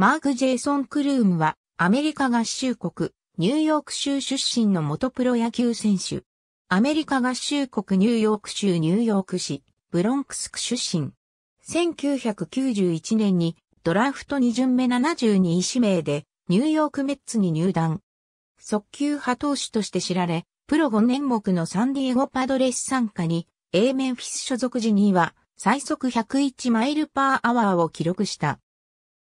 マーク・ジェイソン・クルームは、アメリカ合衆国、ニューヨーク州出身の元プロ野球選手。アメリカ合衆国ニューヨーク州ニューヨーク市、ブロンクス区出身。1991年にドラフト2巡目72位指名でニューヨークメッツに入団。速球派投手として知られ、プロ5年目のサンディエゴパドレス参加に、A メンフィス所属時には最速101マイルパーアワーを記録した。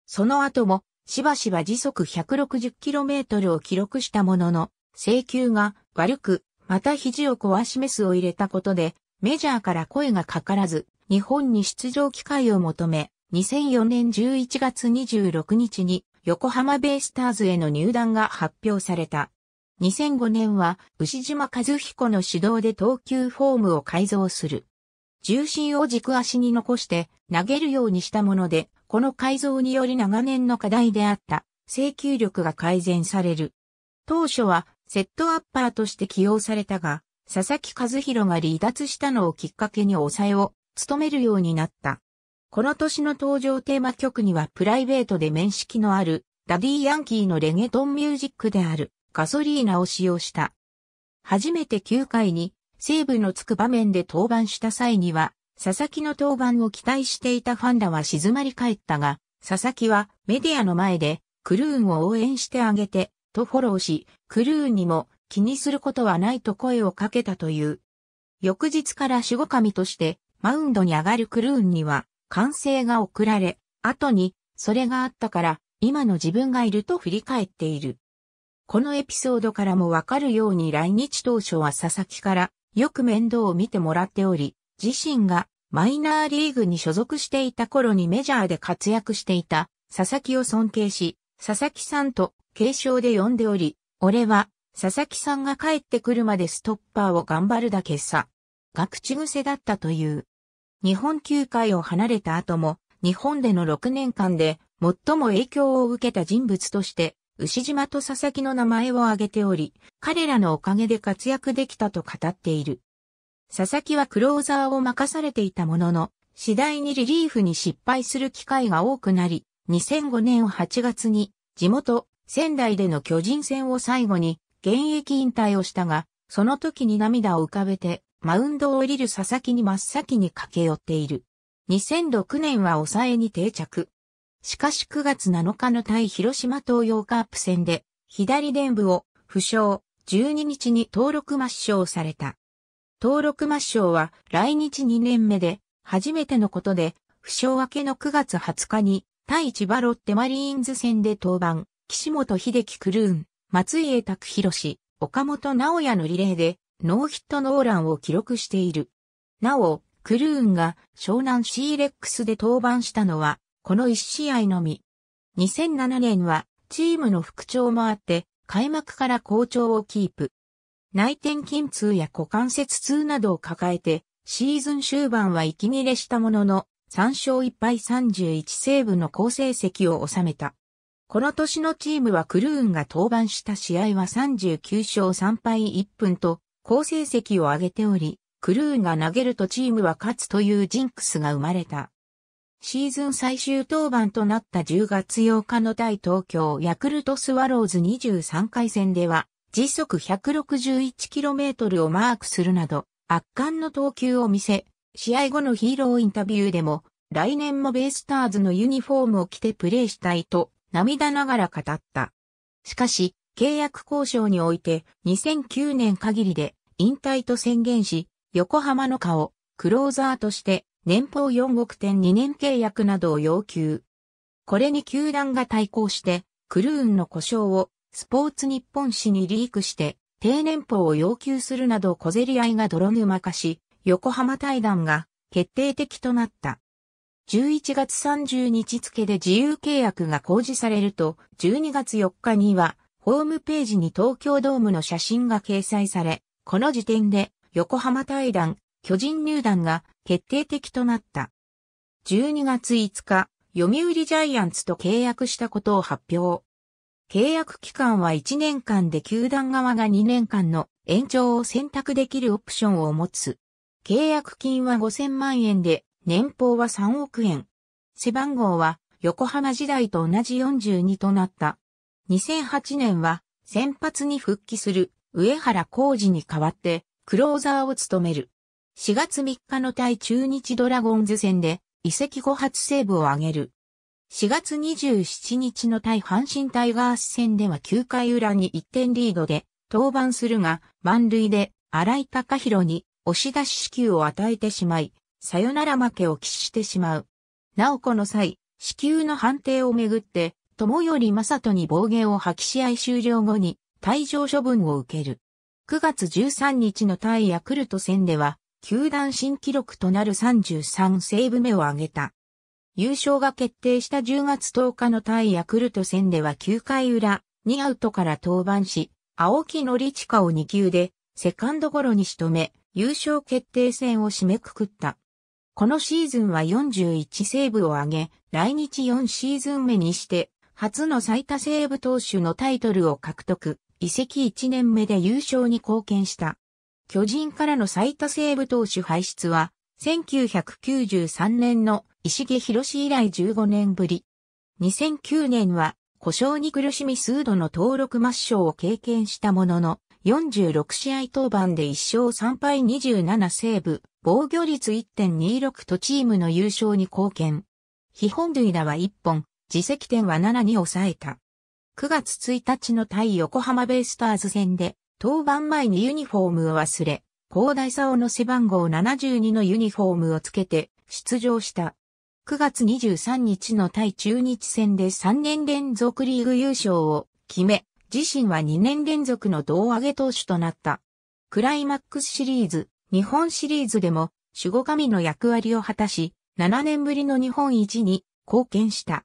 その後も、しばしば時速 160km を記録したものの、請求が悪く、また肘を壊しメスを入れたことで、メジャーから声がかからず、日本に出場機会を求め、2004年11月26日に横浜ベイスターズへの入団が発表された。2005年は牛島和彦の指導で投球フォームを改造する。重心を軸足に残して投げるようにしたもので、この改造により長年の課題であった請求力が改善される。当初はセットアッパーとして起用されたが、佐々木和弘が離脱したのをきっかけに抑えを務めるようになった。この年の登場テーマ曲にはプライベートで面識のあるダディ・ヤンキーのレゲトンミュージックであるガソリーナを使用した。初めて9回にセーブのつく場面で登板した際には佐々木の登板を期待していたファンらは静まり返ったが、佐々木はメディアの前で、クルーンを応援してあげて、とフォローし、クルーンにも気にすることはないと声をかけたという。翌日から守護神としてマウンドに上がるクルーンには歓声が送られ、後にそれがあったから今の自分がいると振り返っている。このエピソードからもわかるように来日当初は佐々木からよく面倒を見てもらっており、自身がマイナーリーグに所属していた頃にメジャーで活躍していた佐々木を尊敬し、佐々木さんと継承で呼んでおり、俺は佐々木さんが帰ってくるまでストッパーを頑張るだけさ。が口癖だったという。日本球界を離れた後も、日本での6年間で最も影響を受けた人物として、牛島と佐々木の名前を挙げており、彼らのおかげで活躍できたと語っている。佐々木はクローザーを任されていたものの、次第にリリーフに失敗する機会が多くなり、2005年8月に地元仙台での巨人戦を最後に現役引退をしたが、その時に涙を浮かべてマウンドを降りる佐々木に真っ先に駆け寄っている。2006年は抑えに定着。しかし9月7日の対広島東洋カープ戦で左伝部を負傷12日に登録抹消された。登録抹消は来日2年目で、初めてのことで、負傷明けの9月20日に、対千葉ロッテマリーンズ戦で登板、岸本秀樹クルーン、松井栄拓博岡本直也のリレーで、ノーヒットノーランを記録している。なお、クルーンが湘南シーレックスで登板したのは、この1試合のみ。2007年は、チームの復調もあって、開幕から好調をキープ。内転筋痛や股関節痛などを抱えて、シーズン終盤は息切れしたものの、3勝1敗31セーブの好成績を収めた。この年のチームはクルーンが登板した試合は39勝3敗1分と、好成績を上げており、クルーンが投げるとチームは勝つというジンクスが生まれた。シーズン最終登板となった10月8日の対東京ヤクルトスワローズ23回戦では、時速 161km をマークするなど、圧巻の投球を見せ、試合後のヒーローインタビューでも、来年もベイスターズのユニフォームを着てプレーしたいと涙ながら語った。しかし、契約交渉において2009年限りで引退と宣言し、横浜の顔、クローザーとして年俸4億点2年契約などを要求。これに球団が対抗して、クルーンの故障をスポーツ日本史にリークして、低年俸を要求するなど小競り合いが泥沼化し、横浜対談が決定的となった。11月30日付で自由契約が公示されると、12月4日には、ホームページに東京ドームの写真が掲載され、この時点で横浜対談、巨人入団が決定的となった。12月5日、読売ジャイアンツと契約したことを発表。契約期間は1年間で球団側が2年間の延長を選択できるオプションを持つ。契約金は5000万円で、年俸は3億円。背番号は横浜時代と同じ42となった。2008年は先発に復帰する上原浩二に代わってクローザーを務める。4月3日の対中日ドラゴンズ戦で移籍後初セーブを挙げる。4月27日の対阪神タイガース戦では9回裏に1点リードで登板するが、満塁で荒井隆弘に押し出し死球を与えてしまい、さよなら負けを喫してしまう。なおこの際、死球の判定をめぐって、友より正人に暴言を吐き試合終了後に退場処分を受ける。9月13日の対ヤクルト戦では、球団新記録となる33セーブ目を挙げた。優勝が決定した10月10日の対ヤクルト戦では9回裏、2アウトから登板し、青木のりちかを2球で、セカンドゴロに仕留め、優勝決定戦を締めくくった。このシーズンは41セーブを挙げ、来日4シーズン目にして、初の最多セーブ投手のタイトルを獲得、移籍1年目で優勝に貢献した。巨人からの最多セーブ投手輩出は、1993年の石毛博士以来15年ぶり。2009年は故障に苦しみ数度の登録抹消を経験したものの、46試合登板で1勝3敗27セーブ、防御率1.26とチームの優勝に貢献。非本塁打は1本、自責点は7に抑えた。9月1日の対横浜ベイスターズ戦で、登板前にユニフォームを忘れ、高大沙の背番号72のユニフォームをつけて出場した。9月23日の対中日戦で3年連続リーグ優勝を決め、自身は2年連続の胴上げ投手となった。クライマックスシリーズ、日本シリーズでも守護神の役割を果たし、7年ぶりの日本一に貢献した。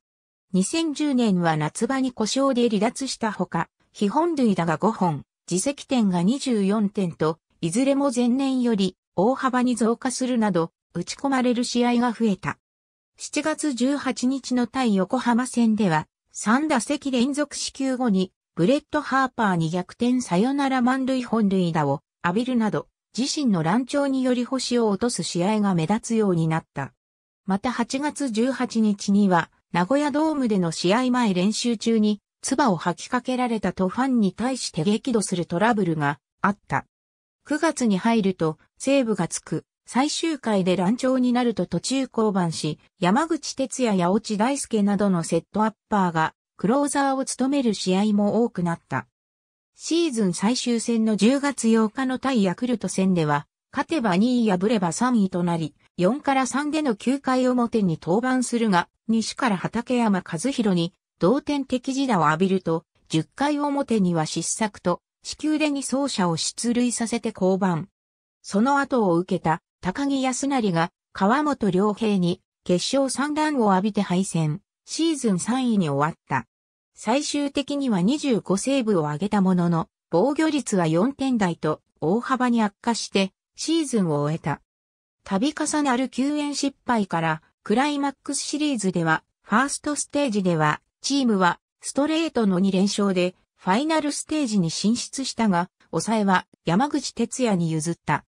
2010年は夏場に故障で離脱したほか、非本塁打が5本、自責点が24点といずれも前年より大幅に増加するなど、打ち込まれる試合が増えた。7月18日の対横浜戦では、3打席連続支給後に、ブレッド・ハーパーに逆転サヨナラ満塁本塁打を浴びるなど、自身の乱調により星を落とす試合が目立つようになった。また8月18日には、名古屋ドームでの試合前練習中に、唾を吐きかけられたとファンに対して激怒するトラブルがあった。9月に入ると、セーブがつく。最終回で乱調になると途中降板し、山口哲也や落大輔などのセットアッパーが、クローザーを務める試合も多くなった。シーズン最終戦の10月8日の対ヤクルト戦では、勝てば2位敗れば3位となり、4から3での9回表に登板するが、西から畠山和弘に同点的時打を浴びると、10回表には失策と地球で2走者を出塁させて降板。その後を受けた高木康成が川本良平に決勝三段を浴びて敗戦、シーズン3位に終わった。最終的には25セーブを挙げたものの、防御率は4点台と大幅に悪化してシーズンを終えた。度重なる救援失敗からクライマックスシリーズではファーストステージではチームはストレートの2連勝でファイナルステージに進出したが、抑えは山口哲也に譲った。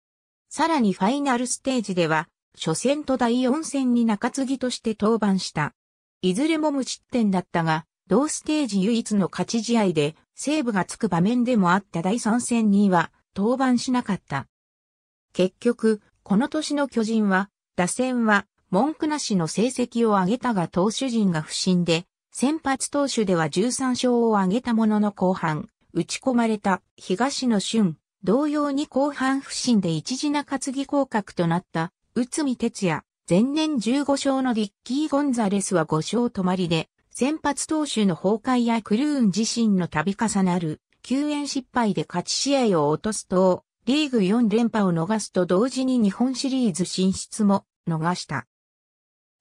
さらにファイナルステージでは、初戦と第4戦に中継ぎとして登板した。いずれも無失点だったが、同ステージ唯一の勝ち試合で、セーブがつく場面でもあった第3戦には、登板しなかった。結局、この年の巨人は、打線は、文句なしの成績を上げたが投手陣が不振で、先発投手では13勝を挙げたものの後半、打ち込まれた東野俊、同様に後半不振で一時な担ぎ降格となった内海哲也、前年15勝のリッキー・ゴンザレスは5勝止まりで、先発投手の崩壊やクルーン自身の度重なる救援失敗で勝ち試合を落とすと、リーグ4連覇を逃すと同時に日本シリーズ進出も逃した。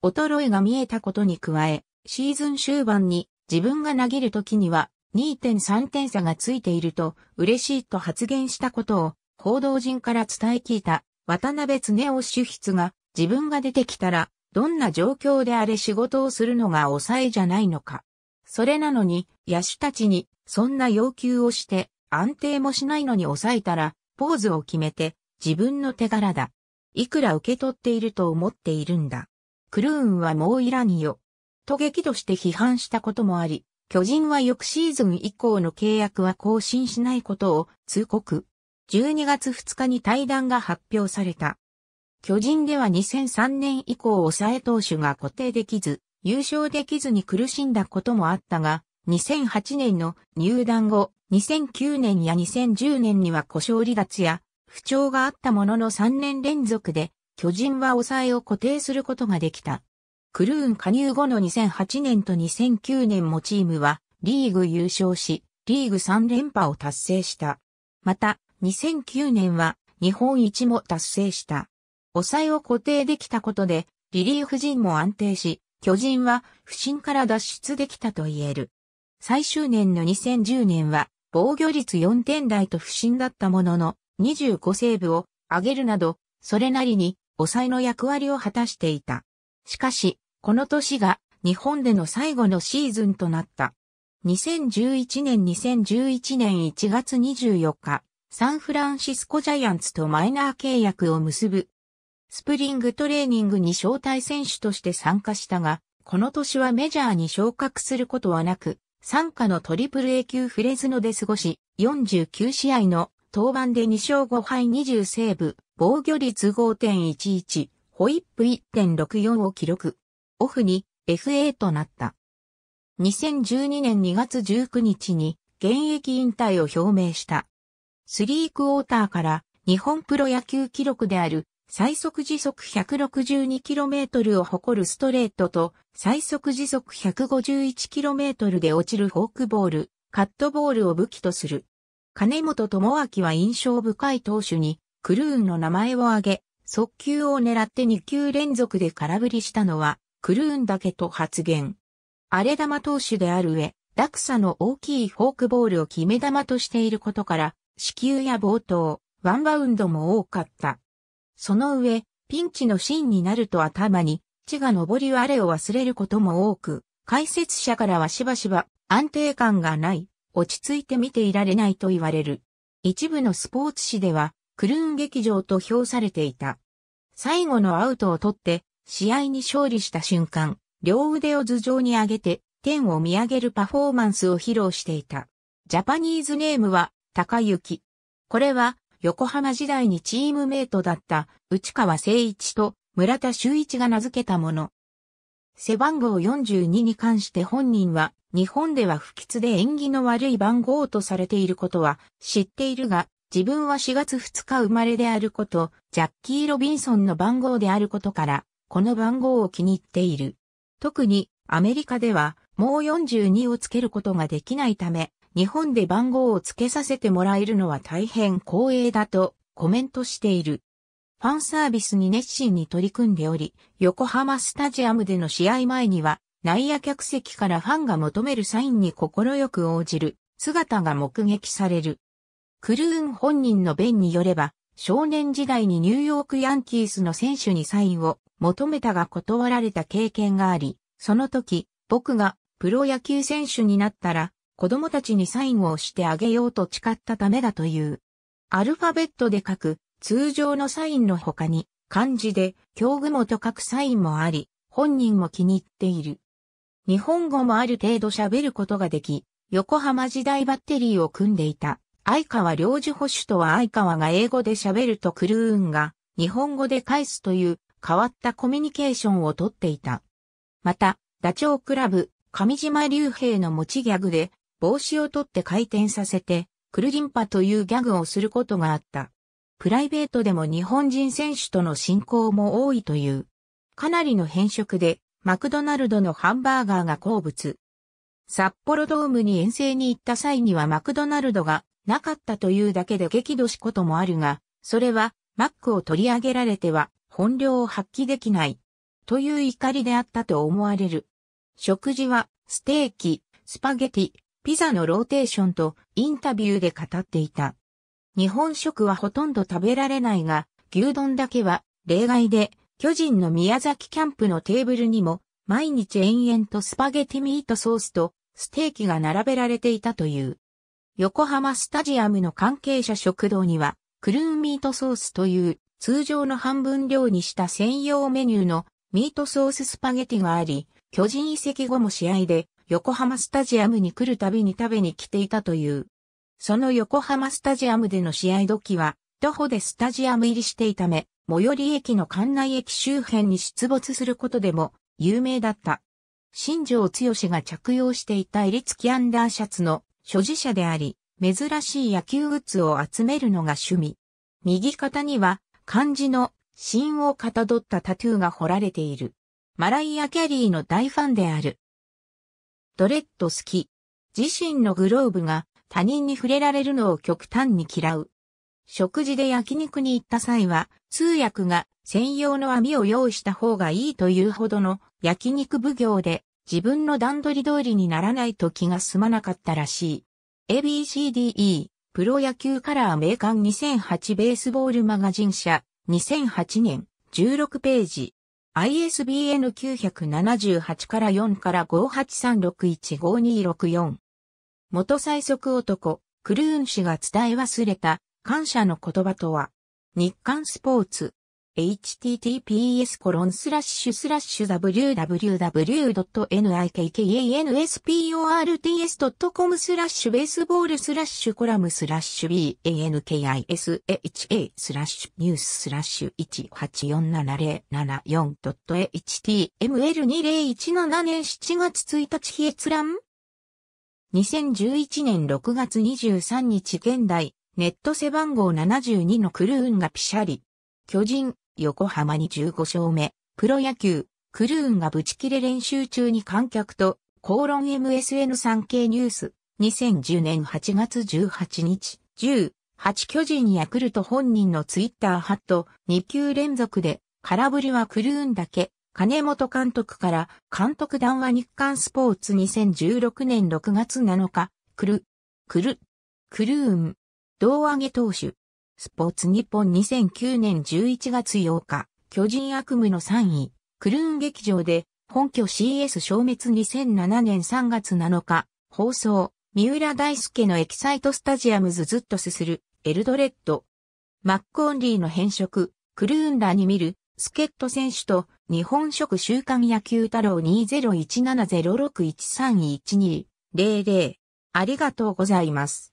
衰えが見えたことに加え、シーズン終盤に自分が投げる時には2.3点差がついていると嬉しいと発言したことを報道陣から伝え聞いた渡辺常夫主筆が自分が出てきたらどんな状況であれ仕事をするのが抑えじゃないのか。それなのに野手たちにそんな要求をして安定もしないのに抑えたらポーズを決めて自分の手柄だ。いくら受け取っていると思っているんだ。クルーンはもういらんよ。と激怒して批判したこともあり、巨人は翌シーズン以降の契約は更新しないことを通告。12月2日に対談が発表された。巨人では2003年以降抑え投手が固定できず、優勝できずに苦しんだこともあったが、2008年の入団後、2009年や2010年には故障離脱や不調があったものの3年連続で巨人は抑えを固定することができた。クルーン加入後の2008年と2009年もチームはリーグ優勝し、リーグ3連覇を達成した。また、2009年は日本一も達成した。抑えを固定できたことで、リリーフ陣も安定し、巨人は不振から脱出できたと言える。最終年の2010年は防御率4点台と不振だったものの25セーブを上げるなど、それなりに抑えの役割を果たしていた。しかし、この年が日本での最後のシーズンとなった。2011年2011年1月24日、サンフランシスコジャイアンツとマイナー契約を結ぶ。スプリングトレーニングに招待選手として参加したが、この年はメジャーに昇格することはなく、参加のトリプル A 級フレズノで過ごし、49試合の登板で2勝5敗20セーブ、防御率5.11、ホイップ1.64を記録。オフに FA となった。2012年2月19日に現役引退を表明した。スリークォーターから日本プロ野球記録である最速時速 162km を誇るストレートと最速時速 151km で落ちるフォークボール、カットボールを武器とする。金本智明は印象深い投手にクルーンの名前を挙げ、速球を狙って2球連続で空振りしたのはクルーンだけと発言。荒れ玉投手である上、落差の大きいフォークボールを決め玉としていることから、死球や冒頭、ワンバウンドも多かった。その上、ピンチのシーンになると頭に、血が上りれを忘れることも多く、解説者からはしばしば安定感がない、落ち着いて見ていられないと言われる。一部のスポーツ誌では、クルーン劇場と評されていた。最後のアウトを取って、試合に勝利した瞬間、両腕を頭上に上げて、天を見上げるパフォーマンスを披露していた。ジャパニーズネームは、高雪。これは、横浜時代にチームメイトだった内川誠一と村田修一が名付けたもの。背番号42に関して本人は日本では不吉で縁起の悪い番号とされていることは知っているが、自分は4月2日生まれであること、ジャッキー・ロビンソンの番号であることから、この番号を気に入っている。特にアメリカではもう42をつけることができないため、日本で番号をつけさせてもらえるのは大変光栄だとコメントしている。ファンサービスに熱心に取り組んでおり、横浜スタジアムでの試合前には内野客席からファンが求めるサインに快く応じる姿が目撃される。クルーン本人の弁によれば、少年時代にニューヨークヤンキースの選手にサインを求めたが断られた経験があり、その時、僕がプロ野球選手になったら、子供たちにサインをしてあげようと誓ったためだという。アルファベットで書く通常のサインの他に、漢字で境遇もと書くサインもあり、本人も気に入っている。日本語もある程度喋ることができ、横浜時代バッテリーを組んでいた。相川良事保守とは相川が英語で喋るとクルーンが日本語で返すという変わったコミュニケーションをとっていた。また、ダチョウクラブ、上島竜兵の持ちギャグで、帽子を取って回転させて、クルリンパというギャグをすることがあった。プライベートでも日本人選手との親交も多いという。かなりの変色で、マクドナルドのハンバーガーが好物。札幌ドームに遠征に行った際にはマクドナルドがなかったというだけで激怒しこともあるが、それはマックを取り上げられては本領を発揮できない、という怒りであったと思われる。食事は、ステーキ、スパゲティ、ピザのローテーションとインタビューで語っていた。日本食はほとんど食べられないが、牛丼だけは例外で、巨人の宮崎キャンプのテーブルにも、毎日延々とスパゲティミートソースとステーキが並べられていたという。横浜スタジアムの関係者食堂には、クルーンミートソースという通常の半分量にした専用メニューのミートソーススパゲティがあり、巨人移籍後も試合で横浜スタジアムに来るたびに食べに来ていたという。その横浜スタジアムでの試合時は、徒歩でスタジアム入りしていため、最寄り駅の館内駅周辺に出没することでも有名だった。新庄剛志が着用していた襟付きアンダーシャツの所持者であり、珍しい野球グッズを集めるのが趣味。右肩には漢字の芯をかたどったタトゥーが彫られている。マライア・キャリーの大ファンである。ドレッド好き。自身のグローブが他人に触れられるのを極端に嫌う。食事で焼肉に行った際は、通訳が専用の網を用意した方がいいというほどの焼肉奉行で自分の段取り通りにならないと気が済まなかったらしい。ABCDE プロ野球カラー名鑑2008ベースボールマガジン社2008年16ページ ISBN 978から4から58361526元最速男、クルーン氏が伝え忘れた感謝の言葉とは、日刊スポーツ。https w w w n i k k a i n s p o r t s c o m スラッシュベースボールスラッシュコラムスラッシュ bankisha スラッシュニューススラッシュ 1847074.html2017 年7月1日日閲覧2011年6月23日現代ネット背番号72のクルーンがピシャリ巨人、横浜に15勝目、プロ野球、クルーンがブチ切れ練習中に観客と、口論 MSN3 経ニュース、2010年8月18日、10、8巨人ヤクルト本人のツイッターハット、2球連続で、空振りはクルーンだけ、金本監督から監督談話日刊スポーツ2016年6月7日、クル、クル、クルーン、胴上げ投手、スポーツ日本2009年11月8日、巨人悪夢の3位、クルーン劇場で、本拠 CS 消滅2007年3月7日、放送、三浦大輔のエキサイトスタジアムズずっとすする、エルドレッド。マッコンリーの変色、クルーンらに見る、助っ人選手と、日本食週刊野球太郎201706131200。ありがとうございます。